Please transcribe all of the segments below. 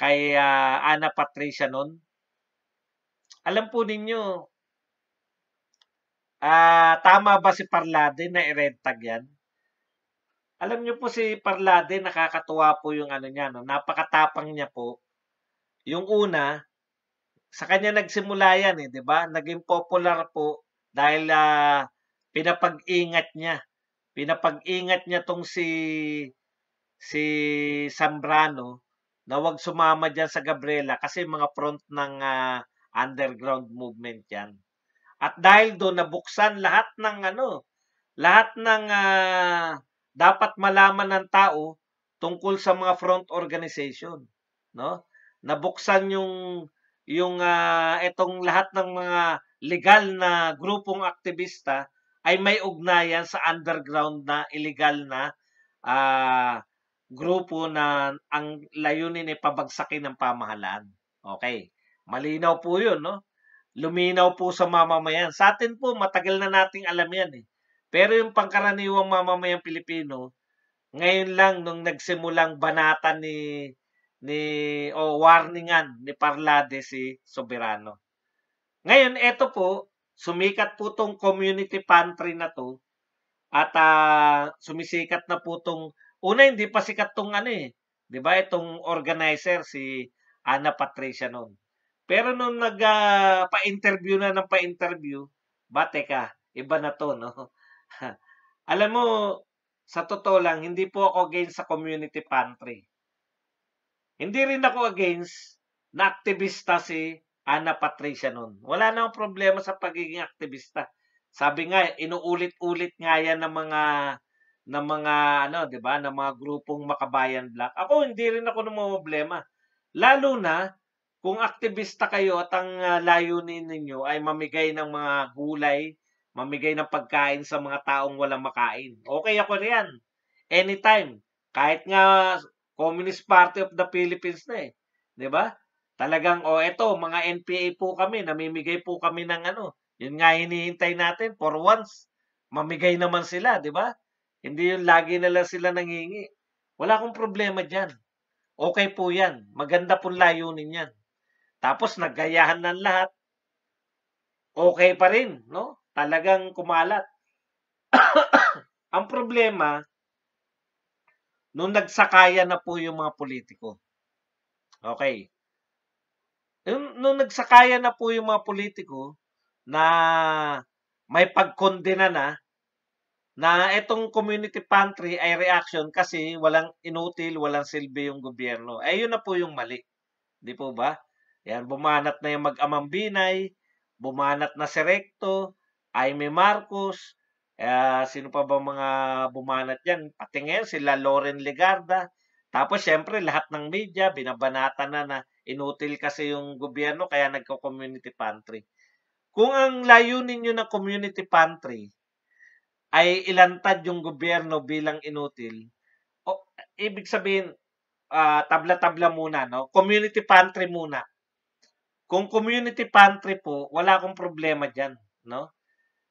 kay uh, Ana Patricia noon. Alam po ninyo, uh, tama ba si Parlade na irentag yan? Alam niyo po si Parlade, nakakatuwa po yung ano niya. No? Napakatapang niya po. Yung una, sa kanya nagsimula yan eh, di ba? Naging popular po dahil uh, pinapag-ingat niya. Pinapag-ingat niya tong si si Sambrano na wag sumama dyan sa Gabriela kasi mga front ng uh, underground movement yan. At dahil doon nabuksan lahat ng ano, lahat ng uh, dapat malaman ng tao tungkol sa mga front organization, no? Nabuksan yung yung uh, ah, itong lahat ng mga legal na grupong aktivista ay may ugnayan sa underground na illegal na uh, grupo na ang layunin ay pabagsakin ng pamahalaan. Okay. Malinaw po yun, no? Luminaw po sa mamamayan. Sa atin po, matagal na nating alam yan eh. Pero yung pangkaraniwang mamamayan Pilipino, ngayon lang nung nagsimulang banatan ni ni o oh, warningan ni Parlade si Soberano. Ngayon, eto po, sumikat po tong community pantry na to at uh, sumisikat na po tong Una, hindi pa sikat tong ano eh. Di ba? Itong organizer, si Ana Patricia noon. Pero nung nagpa-interview ah, uh, na ng pa-interview, ba teka, iba na to, no? Alam mo, sa totoo lang, hindi po ako against sa community pantry. Hindi rin ako against na aktivista si Ana Patricia noon. Wala na problema sa pagiging aktivista. Sabi nga, inuulit-ulit nga yan ng mga ng mga ano, 'di ba, ng mga grupong makabayan black. Ako hindi rin ako problema. Lalo na kung aktivista kayo at ang uh, layunin ninyo ay mamigay ng mga gulay, mamigay ng pagkain sa mga taong walang makain. Okay ako riyan. Anytime. Kahit nga Communist Party of the Philippines na eh. 'Di ba? Talagang oh eto, mga NPA po kami, namimigay po kami ng ano. Yun nga hinihintay natin for once. Mamigay naman sila, 'di ba? Hindi yung lagi nila sila nangingi. Wala akong problema dyan. Okay po yan. Maganda pong layunin yan. Tapos naggayahan ng lahat. Okay pa rin, no? Talagang kumalat. Ang problema, nung nagsakaya na po yung mga politiko. Okay. Nung, nung nagsakaya na po yung mga politiko na may pagkondena na na itong community pantry ay reaction kasi walang inutil, walang silbi yung gobyerno. Eh, yun na po yung mali. Di po ba? Yan, bumanat na yung mag-amang binay, bumanat na si Recto, Aimee Marcos, eh, sino pa ba mga bumanat yan? Pati ngayon, sila Loren Legarda. Tapos, syempre, lahat ng media, binabanata na na inutil kasi yung gobyerno, kaya nagko-community pantry. Kung ang layunin nyo ng community pantry ay ilantad yung gobyerno bilang inutil, o, ibig sabihin, uh, tabla-tabla muna, no? community pantry muna. Kung community pantry po, wala akong problema dyan. No?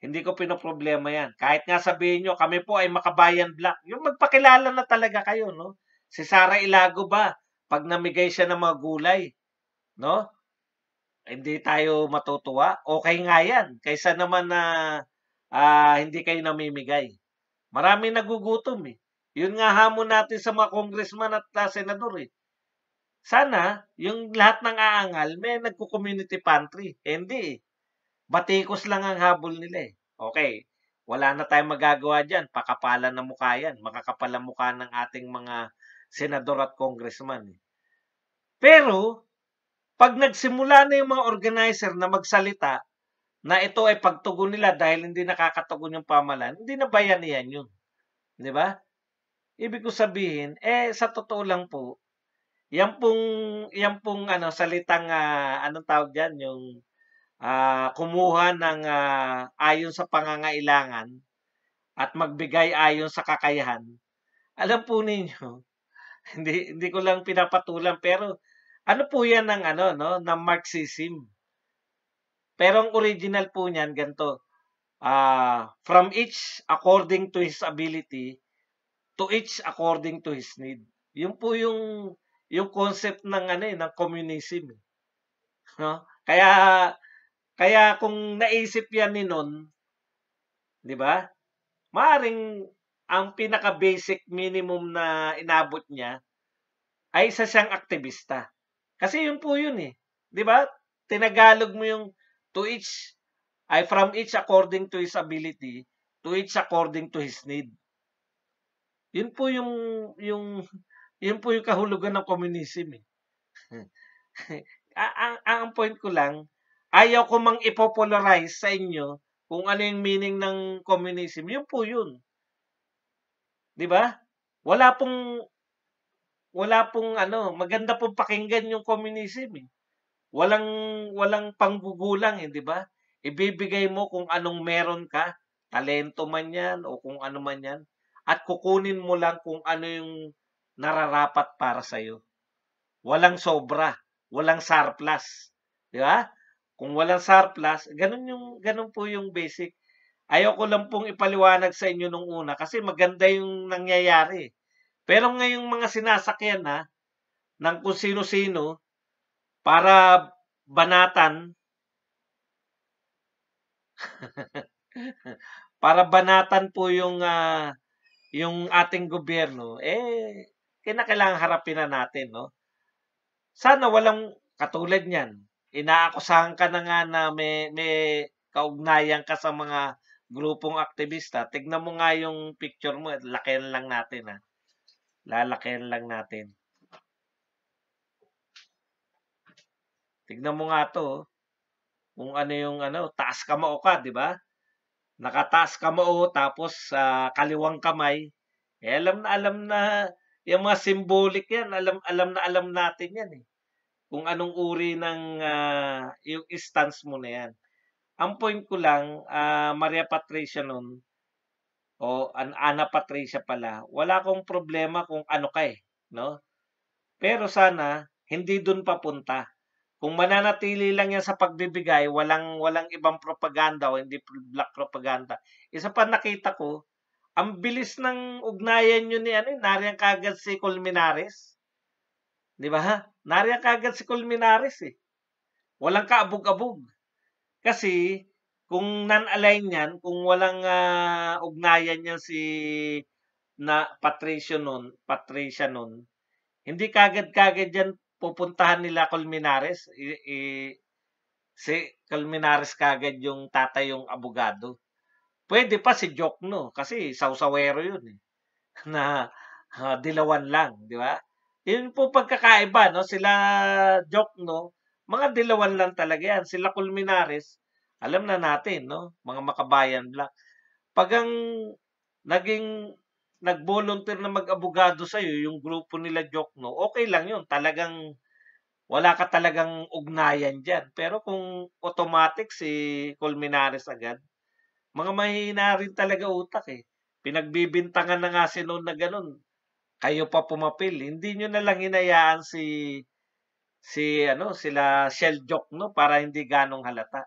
Hindi ko pinoproblema yan. Kahit nga sabihin nyo, kami po ay makabayan black. Yung magpakilala na talaga kayo, no? Si Sara Ilago ba? Pag namigay siya ng mga gulay, no? Hindi tayo matutuwa. Okay nga yan. Kaysa naman na uh, uh, hindi kayo namimigay. Marami nagugutom eh. Yun nga hamon natin sa mga congressman at uh, senador eh. Sana, yung lahat ng aangal, may nagko-community pantry. hindi eh. Batikos lang ang habol nila eh. Okay, wala na tayong magagawa dyan. Pakapalan na mukha yan. Makakapalan mukha ng ating mga senador at congressman. Eh. Pero, pag nagsimula na yung mga organizer na magsalita, na ito ay pagtugon nila dahil hindi nakakatugon yung pamalan, hindi na bayanihan yun. Di ba? Ibig ko sabihin, eh sa totoo lang po, yan pong, yan pong ano, salitang, uh, anong tawag dyan, yung uh, kumuha ng uh, ayon sa pangangailangan at magbigay ayon sa kakayahan. Alam po ninyo, hindi, hindi ko lang pinapatulan, pero ano po yan ng, ano, no, ng Marxism? Pero ang original po niyan, ganito. Uh, from each according to his ability, to each according to his need. Yun po yung yung concept ng ano eh, ng communism. Eh. No? Kaya kaya kung naisip yan ni noon, 'di ba? Maaring ang pinaka basic minimum na inabot niya ay isa siyang aktivista. Kasi yun po yun eh. 'Di ba? Tinagalog mo yung to each ay from each according to his ability, to each according to his need. Yun po yung yung yun po yung kahulugan ng communism. Eh. ang, ang point ko lang, ayaw ko mang ipopolarize sa inyo kung ano yung meaning ng communism. Yun po yun. 'Di ba? Wala pong wala pong ano, maganda pong pakinggan yung communism. Eh. Walang walang panggugulang, eh, 'di ba? Ibibigay mo kung anong meron ka, talento man 'yan o kung ano man 'yan, at kukunin mo lang kung ano yung nararapat para sa iyo. Walang sobra, walang surplus, 'di ba? Kung walang surplus, ganun yung ganun po yung basic. Ayoko lang pong ipaliwanag sa inyo nung una kasi maganda yung nangyayari. Pero ngayong mga sinasakyan na ng kung sino-sino, para banatan para banatan po yung uh, yung ating gobyerno eh kinakailangan harapin na natin no sana walang katulad niyan inaakusahan ka na nga na may may kaugnayan ka sa mga grupong aktivista tignan mo nga yung picture mo lakayan lang natin ha ah. lalakihan lang natin Tignan mo nga to. Oh. Kung ano yung ano, taas kamao ka, di ba? Nakataas kamao tapos uh, kaliwang kamay. Eh, alam na alam na yung mga symbolic yan, alam alam na alam natin yan eh. Kung anong uri ng uh, yung stance mo na yan. Ang point ko lang, uh, Maria Patricia noon, o an Ana Patricia pala, wala akong problema kung ano ka eh, no? Pero sana hindi doon papunta. Kung mananatili lang yan sa pagbibigay, walang, walang ibang propaganda o hindi black propaganda. Isa pa nakita ko, ang bilis ng ugnayan nyo ni ano, eh, nariyan kagad si Colmenares. Di ba? Nariyan kagad si Colmenares eh. Walang kaabog-abog. Kasi kung non-align yan, kung walang uh, ugnayan yan si na Patricia noon, Patricia noon, hindi kagad-kagad yan pupuntahan nila Colmenares, i, i, si Colmenares kagad yung tatay yung abogado. Pwede pa si Joke, no? kasi sausawero yun eh. Na uh, dilawan lang, di ba? Yun po pagkakaiba, no? Sila Joke, no? mga dilawan lang talaga yan. Sila Colmenares, alam na natin, no? Mga makabayan lang. Pag ang naging nag-volunteer na mag-abogado sa'yo, yung grupo nila Jokno, okay lang yun. Talagang wala ka talagang ugnayan dyan. Pero kung automatic si Colmenares agad, mga mahina rin talaga utak eh. Pinagbibintangan na nga si noon na ganun. Kayo pa pumapil. Hindi nyo na lang hinayaan si si ano sila Shell Jokno para hindi ganong halata.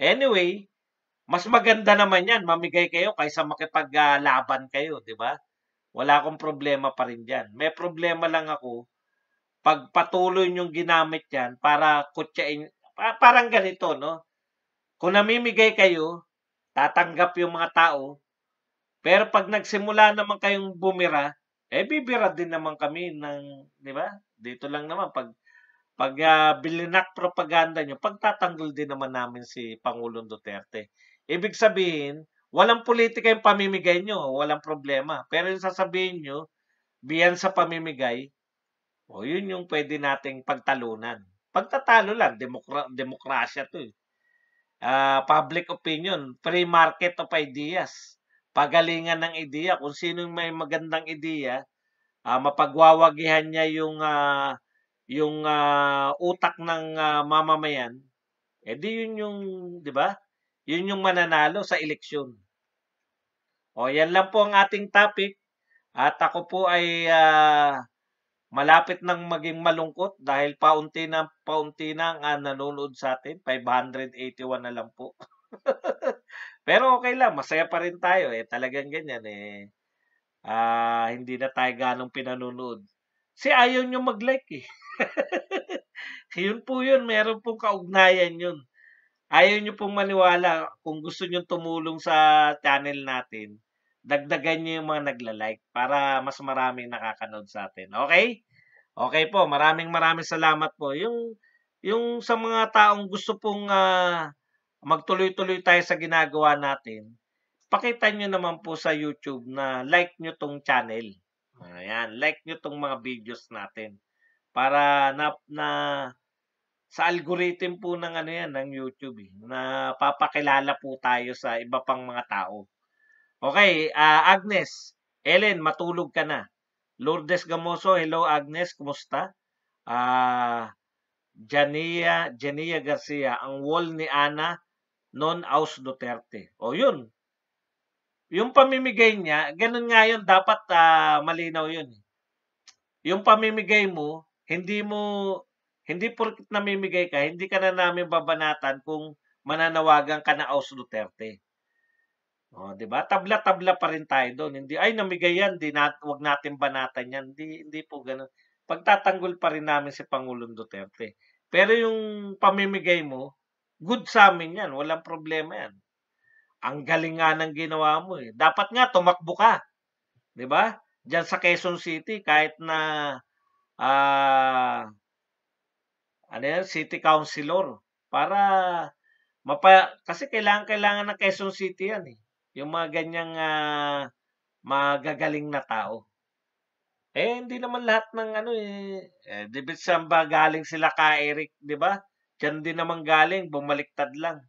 Anyway, mas maganda naman yan, mamigay kayo kaysa makipaglaban kayo, di ba? Wala akong problema pa rin dyan. May problema lang ako pag patuloy yung ginamit yan para kutsain, parang ganito, no? Kung namimigay kayo, tatanggap yung mga tao, pero pag nagsimula naman kayong bumira, eh bibira din naman kami ng, di ba? Dito lang naman, pag pag uh, ah, bilinak propaganda nyo, pagtatanggol din naman namin si Pangulong Duterte. Ibig sabihin, walang politika yung pamimigay nyo, walang problema. Pero yung sasabihin nyo, biyan sa pamimigay, o oh, yun yung pwede nating pagtalunan. Pagtatalo lang, demokra demokrasya to eh. Uh, public opinion, free market of ideas, pagalingan ng ideya. Kung sino may magandang ideya, uh, mapagwawagihan niya yung uh, yung uh, utak ng uh, mamamayan, edi eh, yun yung, di ba? Yun yung mananalo sa eleksyon. O yan lang po ang ating topic. At ako po ay uh, malapit nang maging malungkot dahil paunti na paunti na ang uh, nanonood sa atin. 581 na lang po. Pero okay lang, masaya pa rin tayo. Eh, talagang ganyan eh. Uh, hindi na tayo ganong pinanonood. Si ayaw nyo mag-like eh. yun po yun, meron pong kaugnayan yun ayaw nyo pong maniwala, kung gusto nyo tumulong sa channel natin, dagdagan nyo yung mga nagla-like para mas maraming nakakanood sa atin. Okay? Okay po, maraming maraming salamat po. Yung, yung sa mga taong gusto pong uh, magtuloy-tuloy tayo sa ginagawa natin, pakita nyo naman po sa YouTube na like nyo tong channel. Ayan, like nyo tong mga videos natin para na, na sa algorithm po ng ano yan, ng YouTube eh, na papakilala po tayo sa iba pang mga tao. Okay, uh, Agnes, Ellen, matulog ka na. Lourdes Gamoso, hello Agnes, kumusta? Ah, uh, Jania, Jania Garcia, ang wall ni Ana, non aus Duterte. Oh, yun. Yung pamimigay niya, ganun nga yun, dapat uh, malinaw yun. Eh. Yung pamimigay mo, hindi mo hindi porkit namimigay ka, hindi ka na namin babanatan kung mananawagan ka na Aus Duterte. O, di ba? Tabla-tabla pa rin tayo doon. Hindi, ay, namigay yan, di nat, wag natin banatan yan. Hindi, hindi po ganun. Pagtatanggol pa rin namin si Pangulong Duterte. Pero yung pamimigay mo, good sa amin yan. Walang problema yan. Ang galing nga ng ginawa mo eh. Dapat nga tumakbo ka. 'Di ba? Diyan sa Quezon City kahit na Ayan, city councilor. Para mapa kasi kailangan kailangan ng Quezon City 'yan eh. Yung mga ganyang uh, magagaling na tao. Eh hindi naman lahat ng ano eh, eh dibit saan galing sila ka Eric, 'di ba? Diyan din naman galing, bumaliktad lang.